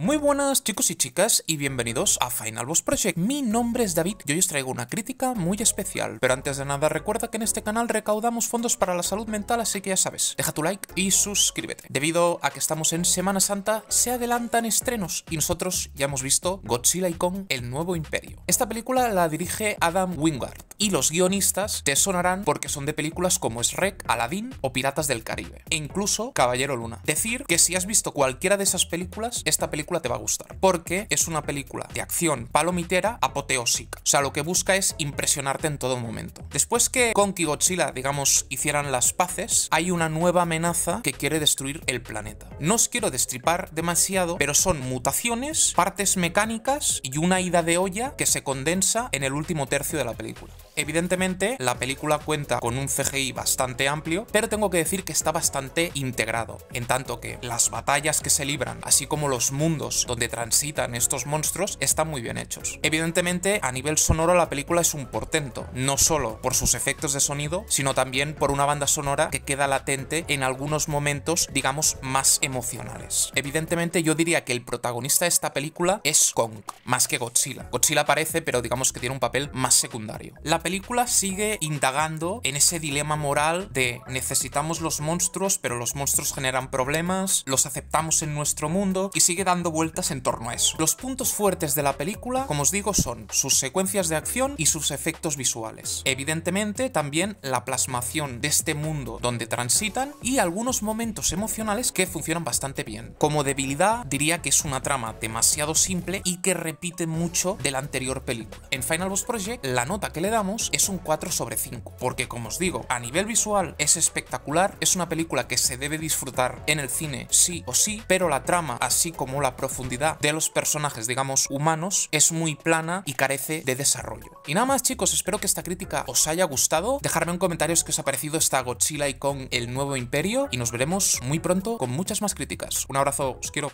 Muy buenas chicos y chicas y bienvenidos a Final Boss Project. Mi nombre es David y hoy os traigo una crítica muy especial. Pero antes de nada recuerda que en este canal recaudamos fondos para la salud mental así que ya sabes, deja tu like y suscríbete. Debido a que estamos en Semana Santa se adelantan estrenos y nosotros ya hemos visto Godzilla y Kong El Nuevo Imperio. Esta película la dirige Adam Wingard y los guionistas te sonarán porque son de películas como Shrek, Aladdin o Piratas del Caribe e incluso Caballero Luna. Decir que si has visto cualquiera de esas películas, esta película te va a gustar, porque es una película de acción palomitera apoteósica. O sea, lo que busca es impresionarte en todo momento. Después que Kong y Godzilla, digamos, hicieran las paces, hay una nueva amenaza que quiere destruir el planeta. No os quiero destripar demasiado, pero son mutaciones, partes mecánicas y una ida de olla que se condensa en el último tercio de la película. Evidentemente, la película cuenta con un CGI bastante amplio, pero tengo que decir que está bastante integrado, en tanto que las batallas que se libran, así como los mundos donde transitan estos monstruos, están muy bien hechos. Evidentemente, a nivel sonoro la película es un portento, no solo por sus efectos de sonido, sino también por una banda sonora que queda latente en algunos momentos, digamos, más emocionales. Evidentemente, yo diría que el protagonista de esta película es Kong, más que Godzilla. Godzilla aparece, pero digamos que tiene un papel más secundario sigue indagando en ese dilema moral de necesitamos los monstruos, pero los monstruos generan problemas, los aceptamos en nuestro mundo y sigue dando vueltas en torno a eso. Los puntos fuertes de la película, como os digo, son sus secuencias de acción y sus efectos visuales. Evidentemente, también la plasmación de este mundo donde transitan y algunos momentos emocionales que funcionan bastante bien. Como debilidad, diría que es una trama demasiado simple y que repite mucho de la anterior película. En Final Boss Project, la nota que le damos es un 4 sobre 5, porque como os digo, a nivel visual es espectacular, es una película que se debe disfrutar en el cine sí o sí, pero la trama, así como la profundidad de los personajes, digamos, humanos, es muy plana y carece de desarrollo. Y nada más chicos, espero que esta crítica os haya gustado, dejarme en comentarios qué os ha parecido esta Godzilla y con el nuevo imperio, y nos veremos muy pronto con muchas más críticas. Un abrazo, os quiero.